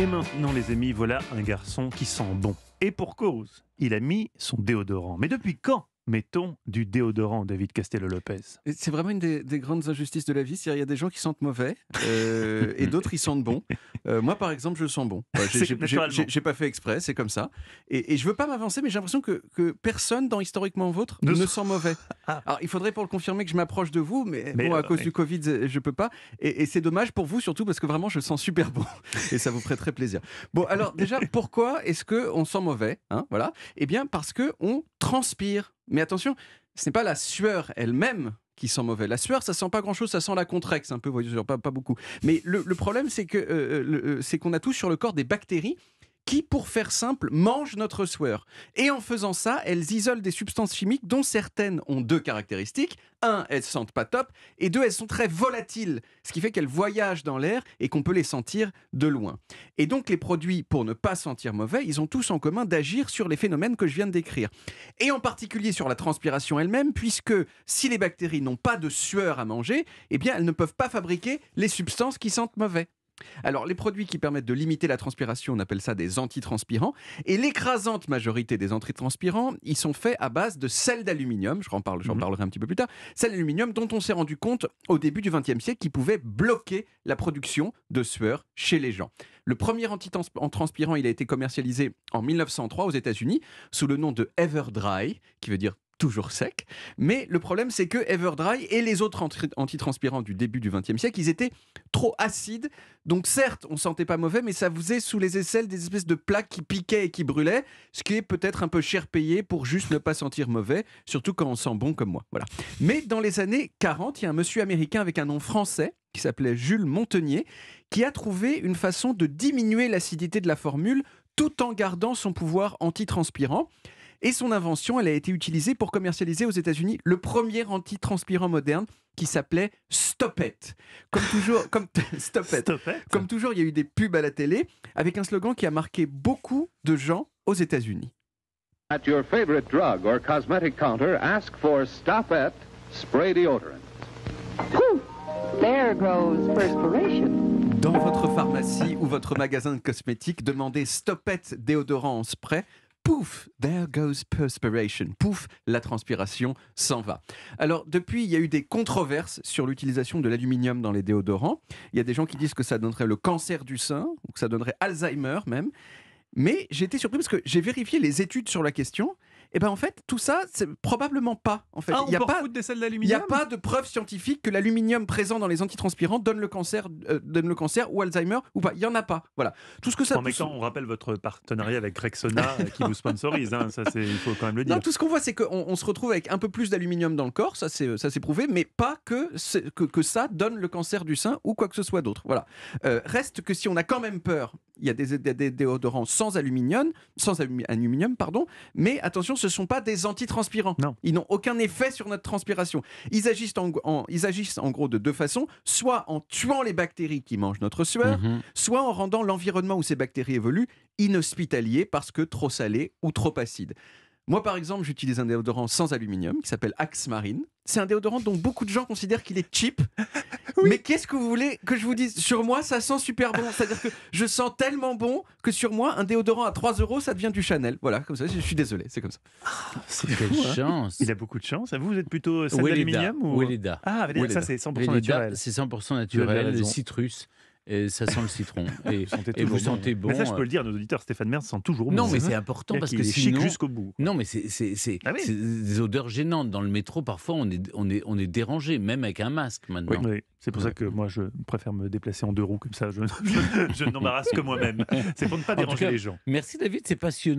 Et maintenant, les amis, voilà un garçon qui sent bon. Et pour cause, il a mis son déodorant. Mais depuis quand mettons du déodorant, David Castello-Lopez. C'est vraiment une des, grandes injustices de la vie, il y a des gens qui sentent mauvais euh, et d'autres ils sentent bon. Euh, moi, par exemple, je sens bon. j'ai pas fait exprès, c'est comme ça. Et, et je veux pas m'avancer, mais j'ai l'impression que, personne dans Historiquement Votre ne, sent mauvais. Ah. Alors, il faudrait pour le confirmer que je m'approche de vous, mais, bon, à euh, cause du Covid, je peux pas. Et, c'est dommage pour vous, surtout parce que vraiment, je sens super bon et ça vous ferait très plaisir. Bon, alors déjà, pourquoi est-ce que on sent mauvais hein, Voilà. Eh bien, parce que on transpire. Mais attention, ce n'est pas la sueur elle-même qui sent mauvais. La sueur, ça sent pas grand-chose, ça sent la contrex un peu, pas, beaucoup. Mais le, problème, c'est que euh, euh, euh, c'est qu'on a tous sur le corps des bactéries qui, pour faire simple, mangent notre sueur. Et en faisant ça, elles isolent des substances chimiques dont certaines ont deux caractéristiques. Un, elles sentent pas top, et deux, elles sont très volatiles, ce qui fait qu'elles voyagent dans l'air et qu'on peut les sentir de loin. Et donc les produits, pour ne pas sentir mauvais, ils ont tous en commun d'agir sur les phénomènes que je viens de décrire. Et en particulier sur la transpiration elle-même, puisque si les bactéries n'ont pas de sueur à manger, eh bien elles ne peuvent pas fabriquer les substances qui sentent mauvais. Alors, les produits qui permettent de limiter la transpiration, on appelle ça des antitranspirants. Et l'écrasante majorité des antitranspirants, ils sont faits à base de sel d'aluminium. Je parle, j'en mhm. parlerai un petit peu plus tard. Sel d'aluminium dont on s'est rendu compte au début du XXe siècle qui pouvait bloquer la production de sueur chez les gens. Le premier antitranspirant, il a été commercialisé en 1903 aux États-Unis sous le nom de Everdry, qui veut dire toujours sec. Mais le problème, c'est que Everdry et les autres antitranspirants du début du XXe siècle, ils étaient trop acides. Donc certes, on sentait pas mauvais, mais ça faisait sous les aisselles des espèces de plaques qui piquaient et qui brûlaient, ce qui est peut-être un peu cher payé pour juste ne pas sentir mauvais, surtout quand on sent bon comme moi. Voilà. Mais dans les années 40, il y a un monsieur américain avec un nom français qui s'appelait Jules Montenier, qui a trouvé une façon de diminuer l'acidité de la formule tout en gardant son pouvoir antitranspirant. Et son invention, elle a été utilisée pour commercialiser aux États-Unis le premier antitranspirant moderne qui s'appelait Stop Comme toujours, comme, Stop comme toujours, il y a eu des pubs à la télé avec un slogan qui a marqué beaucoup de gens aux États-Unis. At Dans votre pharmacie ou votre magasin de cosmétiques, demandez Stopette déodorant en spray pouf, there goes perspiration. Pouf, la transpiration s'en va. Alors, depuis, il y a eu des controverses sur l'utilisation de l'aluminium dans les déodorants. Il y a des gens qui disent que ça donnerait le cancer du sein, ou que ça donnerait Alzheimer même. Mais j'ai été surpris parce que j'ai vérifié les études sur la question et eh ben en fait, tout ça, c'est probablement pas. En fait, ah, il y n'y a pas a pas de preuve scientifique que l'aluminium présent dans les antitranspirants donne le cancer, euh, donne le cancer ou Alzheimer ou pas. Il y en a pas. Voilà. Tout ce que ça. En même temps, on rappelle votre partenariat avec Rexona euh, qui vous sponsorise. Hein, ça, il faut quand même le dire. tout ce qu'on voit, c'est qu'on se retrouve avec un peu plus d'aluminium dans le corps. Ça, c'est ça, c'est prouvé, mais pas que, que, ça donne le cancer du sein ou quoi que ce soit d'autre. Voilà. Euh, reste que si on a quand même peur il y a des, déodorants sans aluminium, sans aluminium, pardon, mais attention, ce ne sont pas des antitranspirants. Ils n'ont aucun effet sur notre transpiration. Ils agissent en, ils agissent en gros de deux façons, soit en tuant les bactéries qui mangent notre sueur, mhm. soit en rendant l'environnement où ces bactéries évoluent inhospitalier parce que trop salé ou trop acide. Moi, par exemple, j'utilise un déodorant sans aluminium qui s'appelle Axe Marine. C'est un déodorant dont beaucoup de gens considèrent qu'il est cheap mais qu'est-ce que vous voulez que je vous dise Sur moi, ça sent super bon. C'est-à-dire que je sens tellement bon que sur moi, un déodorant à 3 euros, ça devient du Chanel. Voilà, comme ça, je suis désolé, c'est comme ça. Ah, c'est quelle chance Il a beaucoup de chance. Vous, vous êtes plutôt de d'aluminium ou... Ah, ça, c'est 100% naturel. C'est 100% naturel, le citrus ça sent le citron. Et, vous sentez bon. Mais ça, je peux le euh, dire, nos auditeurs, Stéphane Merz sent toujours bon. Non, mais c'est important parce que c'est jusqu'au ah bout. Non, mais c'est des odeurs gênantes. Dans le métro, parfois, on est, on est, on est dérangé, même avec un masque maintenant. Oui, C'est pour ça que moi, je préfère me déplacer en deux roues, comme ça, je, je, je n'embarrasse que moi-même. C'est pour ne pas déranger les gens. Merci, David, c'est passionnant.